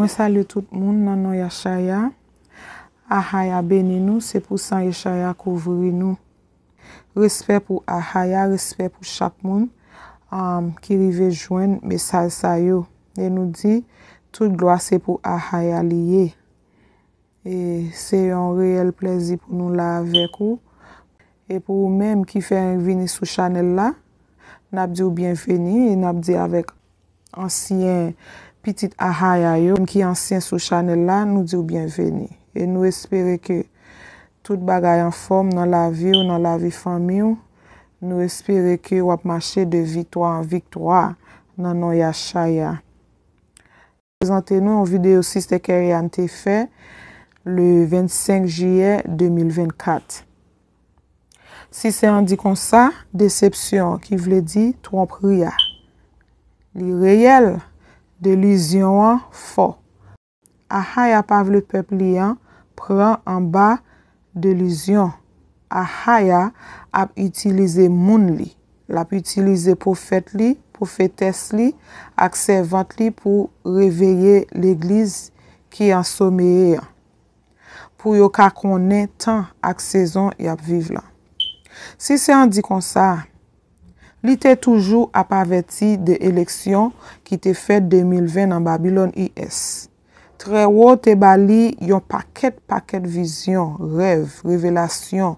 Mwen sali tout moun nanon yachaya. Ahaya bene nou, se pou san yachaya kouvri nou. Respert pou ahaya, respect pou chak moun. Um, ki rive jwen mesaj sayo. E nou di, tout gloa se pou ahaya liye. E se yon reyel plezi pou nou la avek ou. E pou ou menm ki fe en vinis ou chanel la, nap di ou bienveni, e nap di avek ansyen... pitit aha ya yo, mki ansyen sou chanel la, nou di ou bienveni. E nou espere ke tout bagay an form nan la vi ou nan la vi fami ou, nou espere ke wap mache de vitwa an victwa nan nou ya chaya. Prezente nou an videyo si se kèryan te fe le 25 jye 2024. Si se an di kon sa, decepsyon ki vle di, tou an priya. Li reyel, Delizyon an fo. A haya pav le pep li an, pran an ba delizyon. A haya ap itilize moun li. Lap itilize pofet li, pofetes li, aksevant li pou reveye l'egliz ki an someye an. Pou yo ka konen tan aksezon yap vive lan. Si se an di kon sa, Li te toujou apaveti de eleksyon ki te fè 2020 nan Babylon IS. Tre wò te bali yon paket paket vizyon, rev, revelasyon,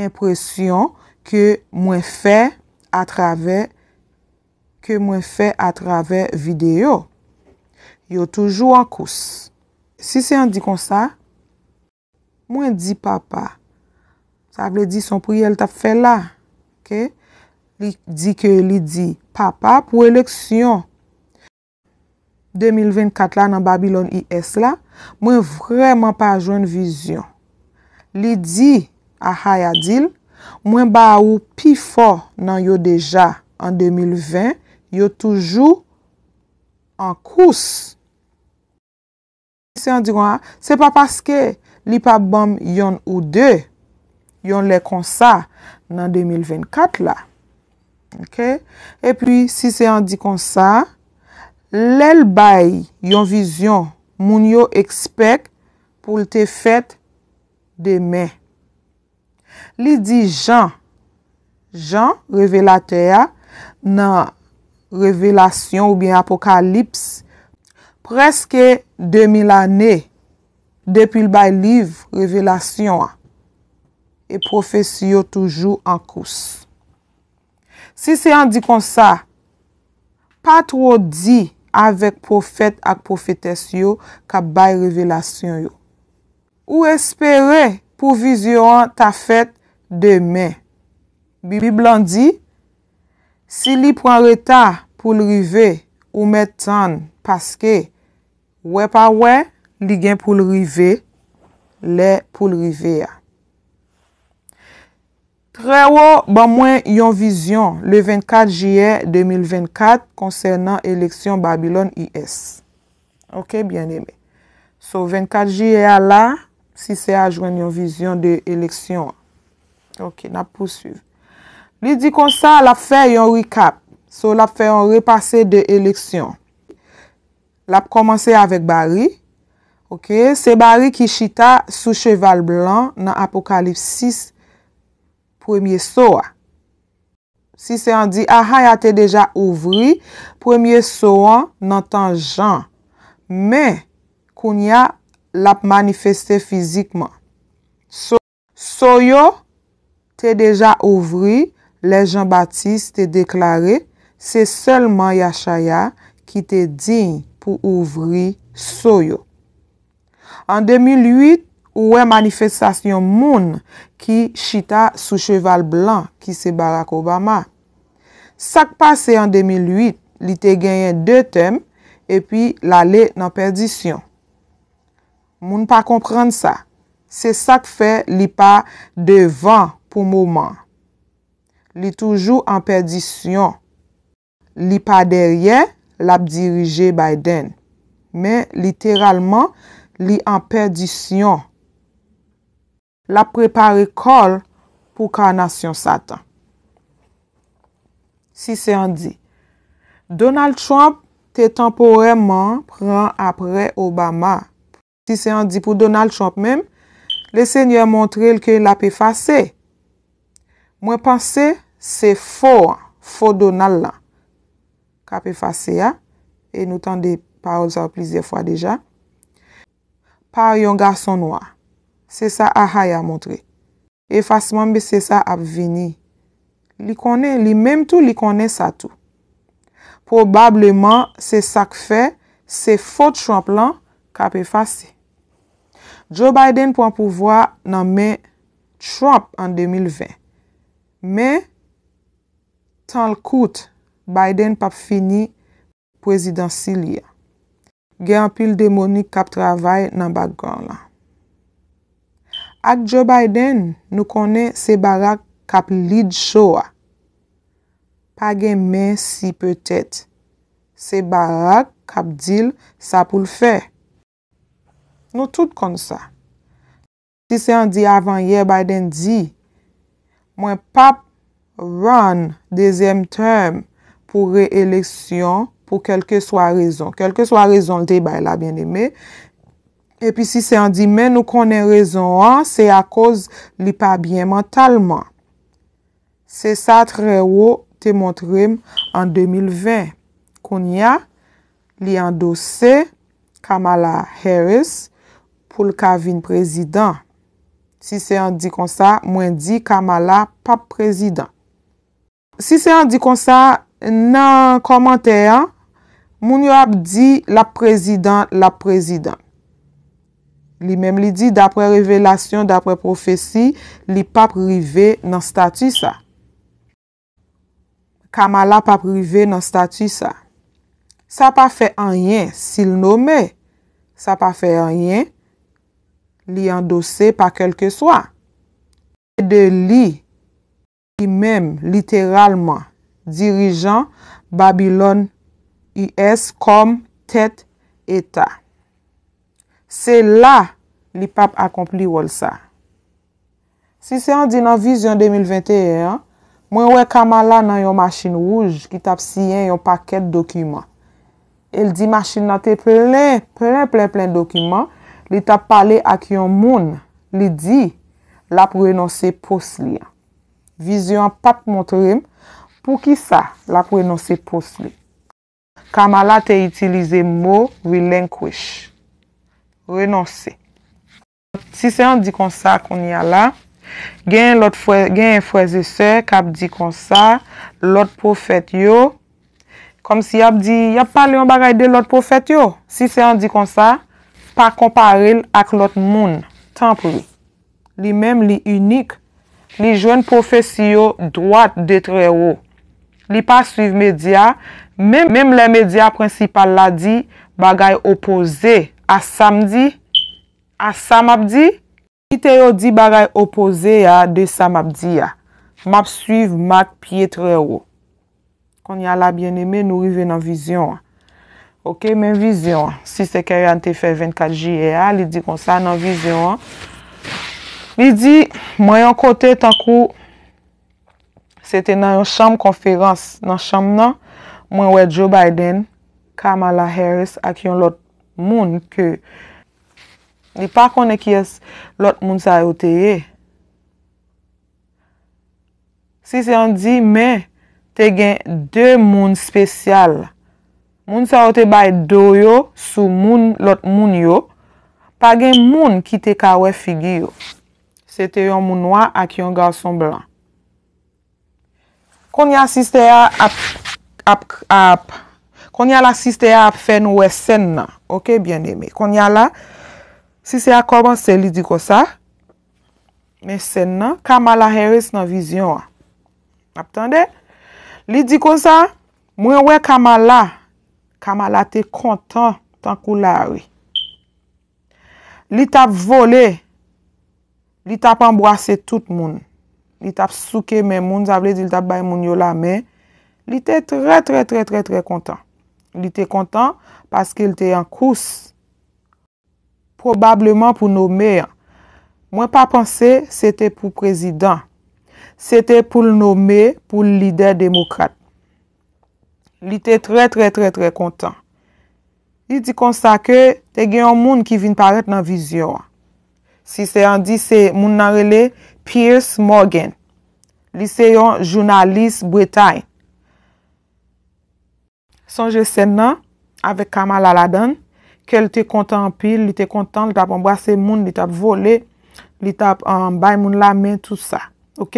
impresyon ke mwen fè a travè video. Yo toujou an kous. Si se an di kon sa, mwen di papa. Sa vle di son priel tap fè la. li di ke li di papa pou eleksyon 2024 la nan Babylon IS la, mwen vreman pa joun vizyon li di a Hayadil mwen ba ou pi for nan yo deja an 2020, yo toujou an kous se an di kwa, se pa paske li pa bom yon ou de yon le konsa nan 2024 la. Ok? E pwi, si se an di kon sa, lèl bay yon vizyon moun yo ekspek pou lte fèt demè. Li di jan, jan, revelate ya, nan revelasyon ou bien apokalypse, preske 2000 anè, depil bay liv revelasyon a. E profet si yo toujou an kous. Si se an di kon sa, pa tro di avèk profet ak profetess yo ka bay revelasyon yo. Ou espere pou vizyon ta fèt demè. Biblan di, si li pran reta pou l'rive ou mè tan paske wè pa wè li gen pou l'rive, le pou l'rive ya. Trewo ban mwen yon vizyon le 24 jye 2024 konsernan eleksyon Babylon IS. Ok, byen eme. So, 24 jye ala, si se a jwen yon vizyon de eleksyon. Ok, nap pwosiv. Li di konsa, lap fe yon rekap. So, lap fe yon repase de eleksyon. Lap komanse avèk bari. Ok, se bari ki chita sou cheval blan nan apokalipsis. premye sowa. Si se an di, aha ya te deja ouvri, premye sowa nan tan jan, men, koun ya lap manifeste fizikman. Soyo, te deja ouvri, le jan batiste te deklare, se selman yachaya, ki te ding pou ouvri soyo. An 2008, ouwe manifestasyon moun, ki, ki chita sou cheval blan ki se Barack Obama. Sak pase an 2008, li te genyen 2 tem, epi la le nan perdisyon. Moun pa komprende sa. Se sak fe, li pa devan pou mouman. Li toujou an perdisyon. Li pa deryen, la dirije Biden. Men literalman, li an perdisyon. la prepare kol pou ka nasyon satan. Si se an di, Donald Trump te temporeman pran apre Obama. Si se an di pou Donald Trump men, le se nye montre l ke la pe fase. Mwen panse se fo, fo Donald la, ka pe fase ya, e nou tan de parol sa plizye fwa deja. Par yon gason wak, Se sa a hay a montre. Efasman be se sa ap vini. Li konen, li menm tou, li konen sa tou. Probableman se sak fe, se fote Trump lan kap efase. Joe Biden pou an pouvoa nan men Trump an 2020. Men, tan l kout, Biden pap fini prezidansi li ya. Gen apil de monik kap travay nan background lan. Ak Joe Biden nou konen se barak kap lid chowa. Pa gen men si petet. Se barak kap dil sa pou l'fe. Nou tout kon sa. Si se an di avan ye Biden di, mwen pap run dezem term pou re-eleksyon pou kelke swa rezon. Kelke swa rezon ltey bay la, bien di mey. E pi si se an di men nou konen rezon an, se a koz li pa bie mentalman. Se sa tre wo te montrem an 2020. Kon ya li an dos se Kamala Harris pou l'Kavin prezident. Si se an di kon sa, mwen di Kamala pa prezident. Si se an di kon sa nan komanteyan, moun yo ap di la prezident la prezident. Li mèm li di dapre revelasyon, dapre profesi, li pa prive nan statu sa. Kamala pa prive nan statu sa. Sa pa fe anyen, sil nome, sa pa fe anyen, li endose pa kelke swa. E de li, li mèm, literalman, dirijan, Babylon, US, kom, tet, eta. Se la, Li pap akompli wol sa. Si se an di nan vizyon 2021, mwen wè Kamala nan yon machin rouj ki tap siyen yon paket dokumen. El di machin nan te plen, plen, plen, plen dokumen, li tap pale ak yon moun, li di, lap renonse pos li. Vizyon pap montrem pou ki sa lap renonse pos li. Kamala te itilize mou relinquish, renonse. Si se an di kon sa kon ya la, gen yon fweze se kap di kon sa, lot profet yo, kom si ap di, ap pale yon bagay de lot profet yo. Si se an di kon sa, pa kompare l ak lot moun. Temple, li menm li unik, li jwen profet si yo, drat detre yo. Li pa suiv media, menm le media prinsipal la di, bagay opoze a samdi, A sa map di, ite yo di baray opoze ya de sa map di ya. Map suivi mat pi etre yo. Kon yal la bien eme nou rive nan vizyon. Ok, men vizyon. Si se kere an te fe 24 jie ya, li di kon sa nan vizyon. Li di, mwen yon kote tankou, se te nan yon chanm konferans. Nan chanm nan, mwen we Joe Biden, Kamala Harris, ak yon lot moun ke... Ni pa kone kyes lot moun sa yote ye. Si se an di me, te gen de moun spesyal. Moun sa yote bay do yo, sou lot moun yo. Pa gen moun ki te ka we figi yo. Se te yon moun wak ak yon galson blan. Kon ya siste ya ap... Kon ya la siste ya ap fen we sen nan. Ok, bien deme. Kon ya la... Si se a komanse li di kon sa, men sen nan, Kamala heres nan vizyon a. Aptande? Li di kon sa, mwen we Kamala, Kamala te kontan tankou la awe. Li tap vole, li tap embrase tout moun, li tap suke men moun, zavle di li tap bay moun yo la men, li te tre tre tre tre kontan. Li te kontan paske li te yankous, Probableman pou nomer. Mwen pa panse se te pou prezident. Se te pou nomer pou lider demokrate. Li te tre tre tre tre kontan. Li di konsta ke te gen yon moun ki vin paret nan vizyon. Si se yon di se moun nan rele Pierce Morgan. Li se yon jounalist bretay. Sonje sen nan avek Kamal Aladan. Kel te kontan pil, li te kontan, li tapan basen moun, li tapan vole, li tapan um, bay moun la men, tout sa. Ok?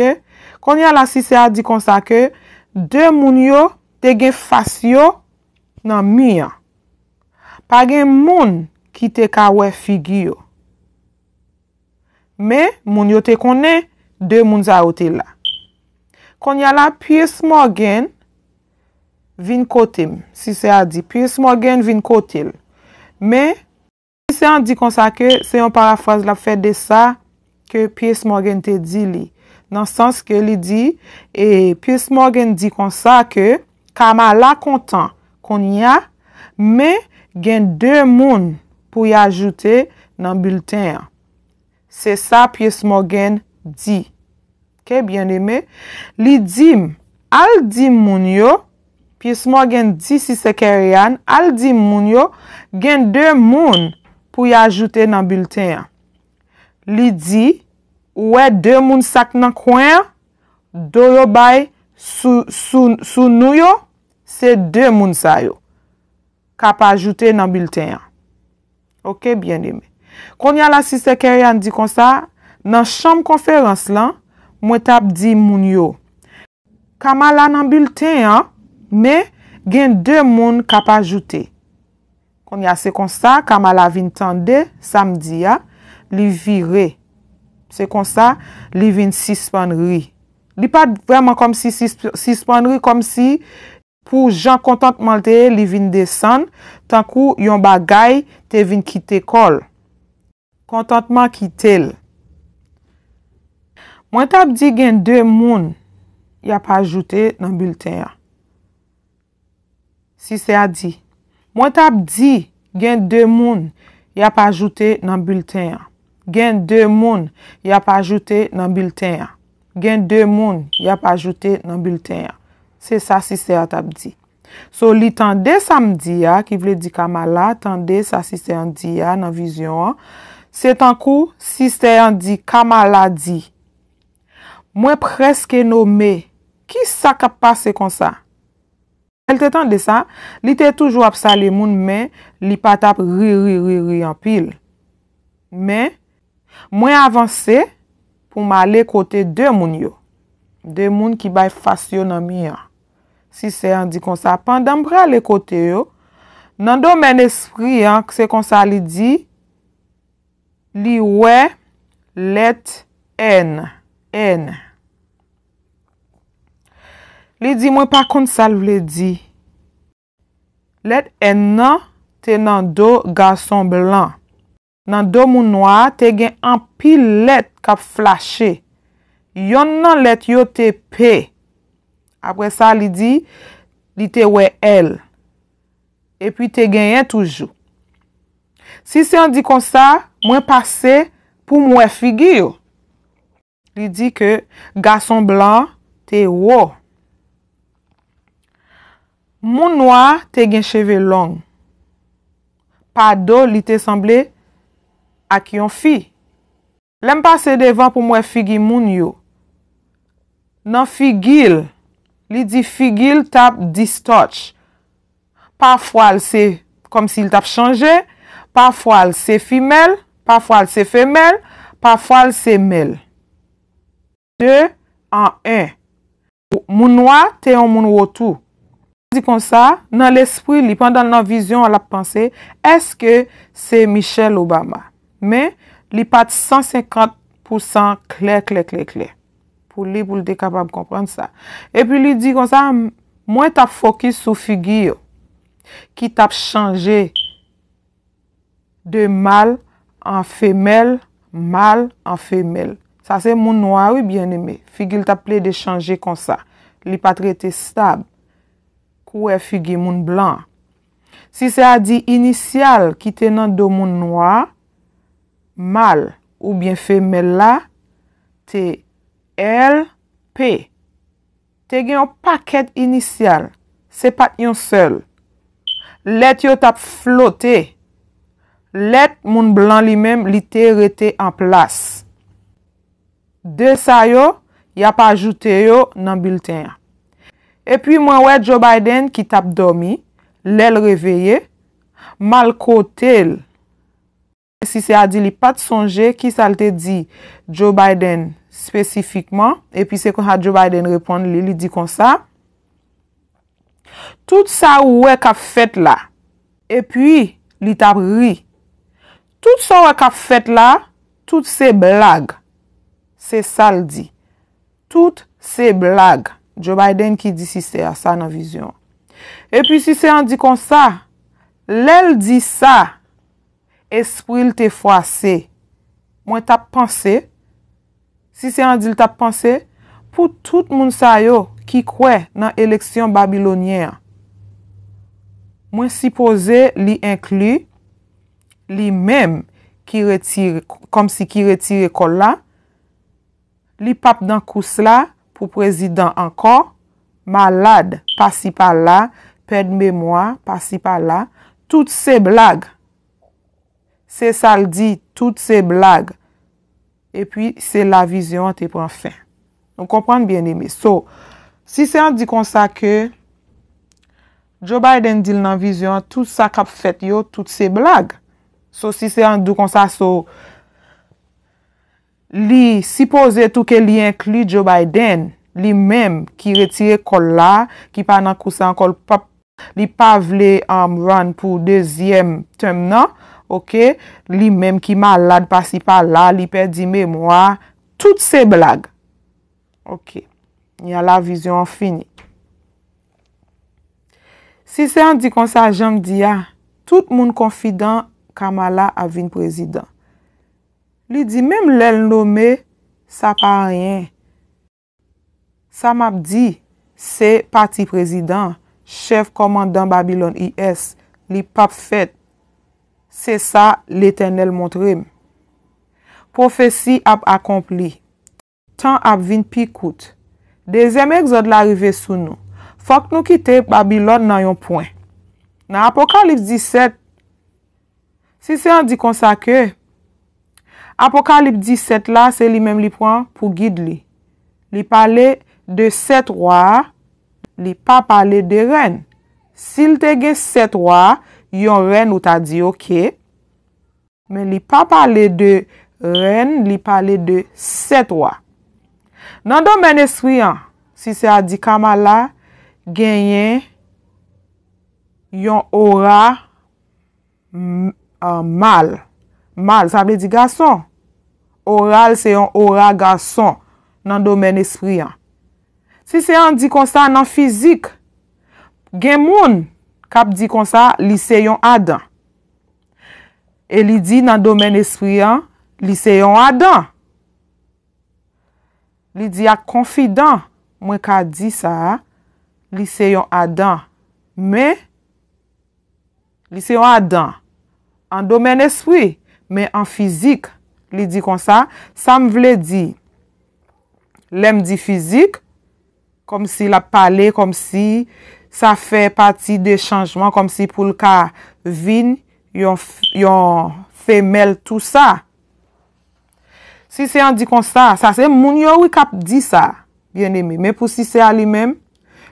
Kon yala, si se a di konsa ke, de moun yo te gen fasyo nan miyan. Pa gen moun ki te kawen figiyo. Me, moun yo te konen, de moun za otil la. Kon yala, piye smogen vin kotim. Si se a di, piye smogen vin kotil. Me, si se an di kon sa ke, se yon parafras la fè de sa, ke piye smogen te di li. Nan sans ke li di, e piye smogen di kon sa ke, kama la kontan kon ya, me gen dè moun pou y ajoute nan bulten ya. Se sa piye smogen di. Ke, byen de me? Li dim, al dim moun yo, Pis mò gen di sise kèryan, al di moun yo, gen dè moun pou ya ajoute nan bülten ya. Li di, wè dè moun sak nan kwen, dò yo bay sou nou yo, se dè moun sa yo. Kapa ajoute nan bülten ya. Ok, bien di me. Kon yal la sise kèryan di konsa, nan chanm konferans lan, mwen tap di moun yo. Kama la nan bülten ya. Me gen dè moun kap ajoute. Kon ya se konsta kamal avin tande samdi ya li vire. Se konsta li vin sispan ri. Li pa vreman kom si sispan ri kom si pou jan kontantman te li vin desen. Tankou yon bagay te vin kite kol. Kontantman kite l. Mwen tap di gen dè moun yap ajoute nan bulten ya. Si se a di. Mwen tab di gen de moun ya pa ajoute nan bulten ya. Gen de moun ya pa ajoute nan bulten ya. Gen de moun ya pa ajoute nan bulten ya. Se sa si se a tab di. So li tande samdi ya ki vle di kamala tande sa si se a di ya nan vizyon. Se tan kou si se a di kamala di. Mwen preske no me. Ki sa ka pase konsa? El tetan de sa, li te toujou ap sa li moun men, li patap ri ri ri ri an pil. Men, mwen avanse pou ma le kote de moun yo. De moun ki bay fasyon an mi an. Si se an di konsa, pandan mbra le kote yo, nan do men espri an, kse konsa li di, li we let ene, ene. Li di mwen pa kon sal vle di. Let en nan te nan do gason blan. Nan do moun wak te gen an pi let kap flashe. Yon nan let yo te pe. Apre sa li di, li te we el. E pi te gen yen toujou. Si se an di kon sa, mwen pase pou mwen figi yo. Li di ke gason blan te wo. Moun wak te gen cheve long. Pa do li te semble ak yon fi. Lem pa se devan pou mwen figi moun yo. Nan figil, li di figil tap distotch. Pa fwal se, kom si li tap chanje, pa fwal se femel, pa fwal se femel, pa fwal se mel. De an en. Moun wak te yon moun wotou. Di kon sa, nan l'espri li, pandan nan vizyon, al ap panse, eske se Michel Obama? Men, li pat 150% kler, kler, kler, kler. Pou li pou l dey kapab konpran sa. E pi li di kon sa, mwen tap fokis sou figi yo, ki tap chanje de mal an femel, mal an femel. Sa se moun wawi, byen eme, figi l tap pley de chanje kon sa. Li pat rete stab. Ou e figi moun blan. Si se a di inisyal ki te nan do moun noa, mal ou bien fe mela, te L, P. Te gen yon paket inisyal. Se pat yon sel. Let yo tap flote. Let moun blan li men li te rete an plas. De sa yo, ya pa ajoute yo nan bilten ya. E pi mwen wè Joe Biden ki tap domi, lèl reveye, malko tel. Si se a di li pat sonje, ki sal te di Joe Biden spesifikman, e pi se kon ha Joe Biden repon li, li di kon sa. Tout sa wèk a fèt la, e pi li tap ri. Tout sa wèk a fèt la, tout se blag. Se sal di, tout se blag. Joe Biden ki di si se a sa nan vizyon. E pi si se an di kon sa, lel di sa, espri l te fwa se, mwen tap panse, si se an di l tap panse, pou tout moun sayo ki kwe nan eleksyon Babylonier, mwen si pose li inklu, li menm ki retire, kom si ki retire kolla, li pap dan kous la, pou prezident ankon, malade, pasi pa la, ped me mwa, pasi pa la, tout se blag, se saldi, tout se blag, epi se la vizyon te pon fin. Nou kompran bien eme. So, si se an di kon sa ke, Joe Biden dil nan vizyon, tout sa kap fet yo, tout se blag. So, si se an di kon sa so, Li sipoze tou ke li inkli Joe Biden, li mem ki retire kol la, ki pa nan kousan kol pap, li pa vle amran um, pou dezyem temna, ok, li mem ki malad pasi pa la, li perdi me mwa, tout se blag. Ok, ni a la vizyon finip. Si se an di kon sa, janm di ya, tout moun konfidan Kamala avin prezident. Li di mèm lèl nòmè, sa pa rèyèn. Sa map di, se pati prezidant, chef komandan Babylon IS, li pap fèt. Se sa l'éternel montrèm. Profesi ap akompli, tan ap vin pi kout. Dezemèk zòd l'arive sou nou, fòk nou kite Babylon nan yon poen. Nan apokalips 17, si se an di konsake, Apokalip di set la, se li mem li pran pou gid li. Li pale de set wa, li pa pale de ren. Sil te gen set wa, yon ren ou ta di okey. Men li pa pale de ren, li pale de set wa. Nan do men eswian, si se a di kamala, genyen, yon ora mal. Mal, sa ap li di gason. Oral se yon ora gason nan domen espriyan. Si se yon di konsa nan fizik, gen moun kap di konsa li se yon adan. E li di nan domen espriyan, li se yon adan. Li di ak konfidan mwen ka di sa, li se yon adan. Me, li se yon adan. An domen espriy, men an fizik li di kon sa, sa m vle di, lem di fizik, kom si la pale, kom si sa fe pati de chanjman, kom si pou lka vin, yon femel tout sa. Si se yon di kon sa, sa se moun yon wik ap di sa, men pou si se a li men,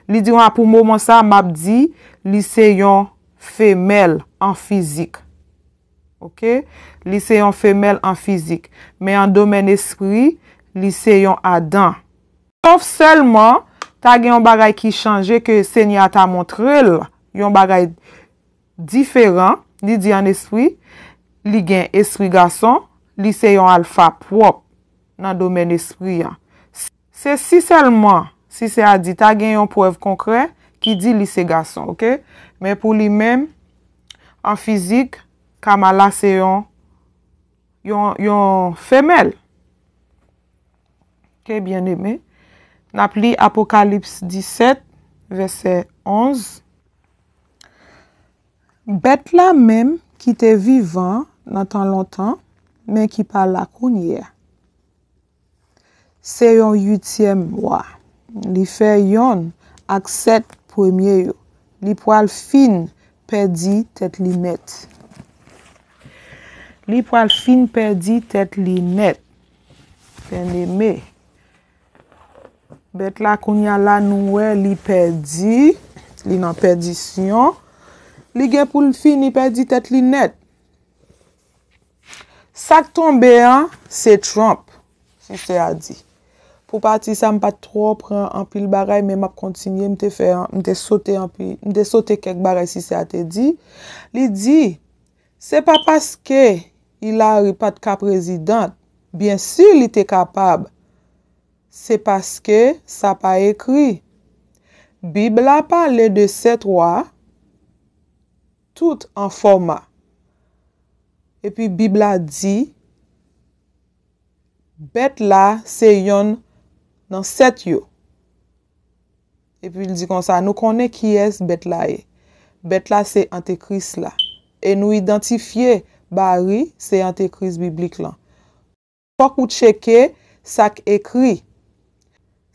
li di wak pou moun sa, sa m ap di, li se yon femel an fizik. li seyon femel an fizik, men an domen espri, li seyon adan. Sop selman, ta gen yon bagay ki chanje ke senyata montre la, yon bagay diferan, li di an espri, li gen espri gason, li seyon alfa prop, nan domen espri. Se si selman, si se a di, ta gen yon poev konkre, ki di li se gason. Men pou li men, an fizik, Kamala seyon yon femel ke bien eme. Nap li Apokalips 17, verse 11. Bet la mem ki te vivan nan tan lontan men ki pal la kounye. Seyon yutye mwa li feyon ak set premye yo. Li poal fin pedi tet li mette. Li pou al fin perdi, tèt li net. Fè nè mè. Bet la konya la nouè, li perdi. Li nan perdisyon. Li gen pou l fin, li perdi, tèt li net. Sak ton bè an, se Trump. Si se a di. Po pati sa m pa tro pre anpil barey, mè m a kontinye, m te sote kek barey si se a te di. Li di, se pa paske... Il a ripat ka prezident. Bien sur li te kapab. Se paske sa pa ekri. Bib la pa le de set wak. Tout an forma. E pi bib la di. Bet la se yon nan set yo. E pi li di kon sa. Nou kone ki es bet la e. Bet la se antekris la. E nou identifiye. bari se yante kriz biblik lan. Fok ou cheke sak ekri.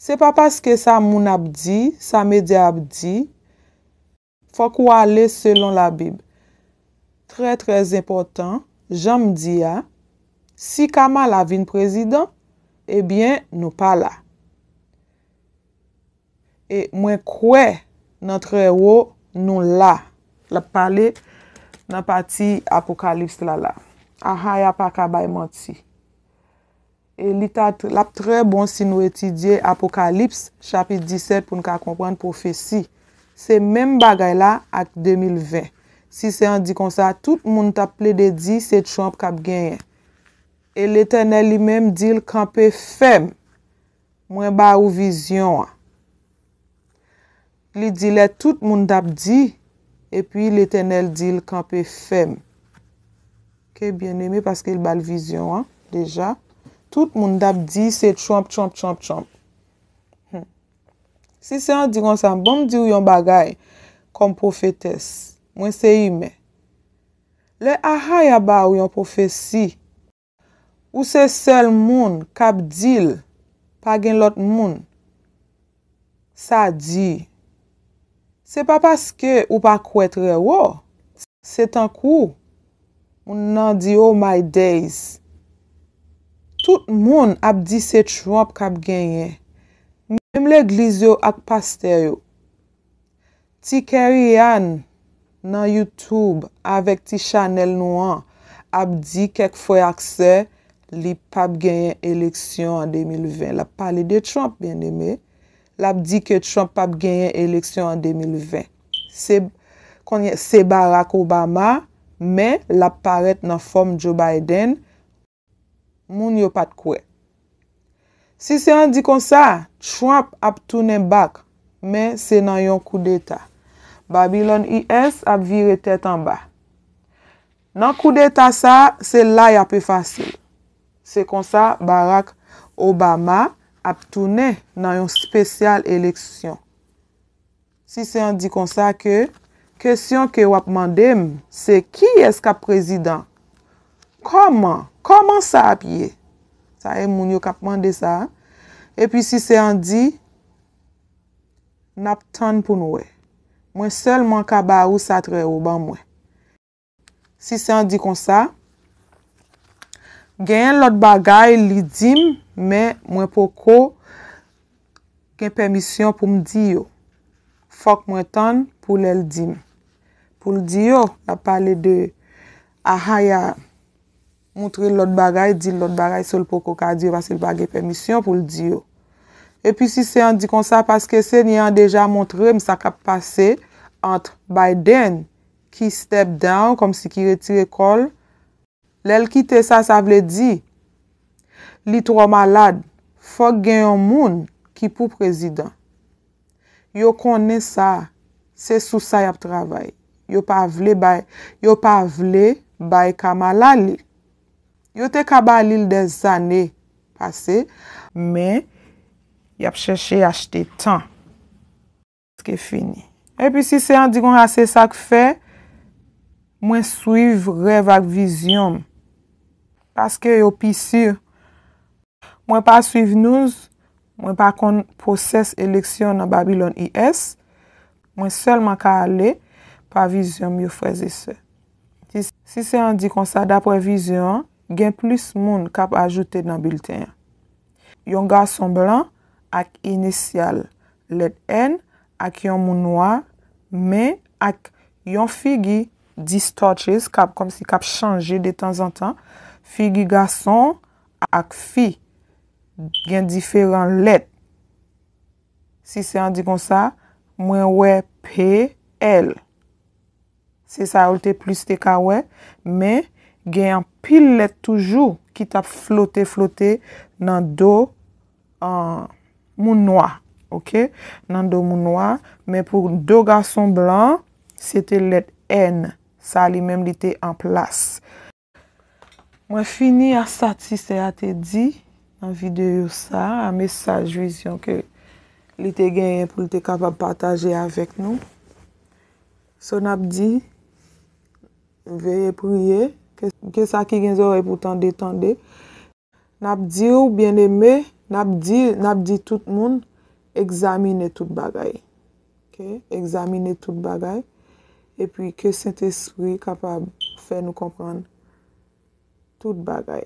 Se pa paske sa moun ap di, sa medya ap di, fok ou ale selon la bib. Tre tre zepotan, jan m di ya, si kama la vin prezident, ebyen nou pala. E mwen kwe notre ou nou la. La pale nan pati apokalips la la. A ha ya pa ka baymant si. E li tat lap tre bon si nou etidye apokalips, chapit 17 pou nou ka kompwant profesi. Se menm bagay la ak 2020. Si se an di kon sa, tout moun tap ple de di se chanp kap genye. E le tenel li menm dil kanpe fem, mwen ba ou vizyon a. Li dile tout moun tap di, E pi l'Etenel dil kanpe fem. Ke bien eme paske il bal vizyon an, deja. Tout moun dab di se chomp, chomp, chomp, chomp. Hmm. Si se an di gonsan, bom di ou yon bagay kom profetes. Mwen se ime. Le aha yaba ou yon profesi. Ou se sel moun kap dil. Pagen lot moun. Sa di... Se pa paske ou pa kwet rewo, se tank ou, moun nan di oh my days. Tout moun ap di se Trump kap genye, mwen mle glizyo ak paste yo. Ti keryan nan YouTube avèk ti chanel nou an ap di kek fwe akse li pap genye eleksyon an 2020. La pali de Trump, bende mey. l ap di ke Trump ap genyen eleksyon an 2020. Se Barak Obama men l ap paret nan form Joe Biden, moun yo pat kwe. Si se an di konsa, Trump ap tounen bak, men se nan yon kou d'eta. Babylon IS ap vire tèt an ba. Nan kou d'eta sa, se la y ap pe fasil. Se konsa, Barak Obama, ap toune nan yon spesyal eleksyon. Si se an di kon sa ke, kesyon ke wap mandem, se ki eska prezident? Koman? Koman sa ap ye? Sa e moun yo kap mande sa. E pi si se an di, nap tan pou noue. Mwen selman ka ba ou sa tre ou ban mwen. Si se an di kon sa, gen lot bagay li dim, Men mwen poko gen permisyon pou m di yo. Fok mwen tan pou lèl di yo. Pou l di yo, la pale de a hay a moutre l lòt bagay, di l lòt bagay sol poko kwa di yo vase l bagay permisyon pou l di yo. E pi si se an di konsa paske se ni an deja moutre, msa kap pase antre Biden ki step down, kom si ki retire kol, lèl kite sa sa vle di yo. Li tro malad, fok gen yon moun ki pou prezident. Yo kone sa, se sou sa yap travay. Yo pa vle bay kamalali. Yo te kabalil de zane pase. Men, yap cheshe yachte tan. Ske fini. E pi si se yon digon ase sa k fe, mwen suiv rev ak vizyon. Paske yo pisir. Mwen pa suiv nouz, mwen pa kon proses eleksyon nan Babylon IS, mwen selman ka ale pa vizyon myo freze se. Si se an di konsa da previzyon, gen plis moun kap ajoute nan bilten. Yon gason blan ak inisyal let en ak yon moun wak, men ak yon fi gi distorches kap kom si kap chanje de tan zan tan, fi gi gason ak fi. gen diferan let. Si se an di kon sa, mwen we P, L. Se sa ou te plis te ka we, men gen an pil let toujou, ki tap flote flote nan do moun wak. Ok? Nan do moun wak. Men pou do gason blan, se te let N. Sa li men li te an plas. Mwen fini a sa ti se a te di, An videyo sa, an mesaj juisyon ke li te genye pou li te kapab pataje avek nou. So nap di, veye prouye, ke sa ki genye zowe pou tende tende. Nap di ou bieneme, nap di tout moun, examine tout bagay. Examine tout bagay, e pi ke senteswi kapab fe nou kompran tout bagay.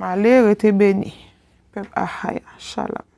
Maler ete beni, pep a haya, shalam.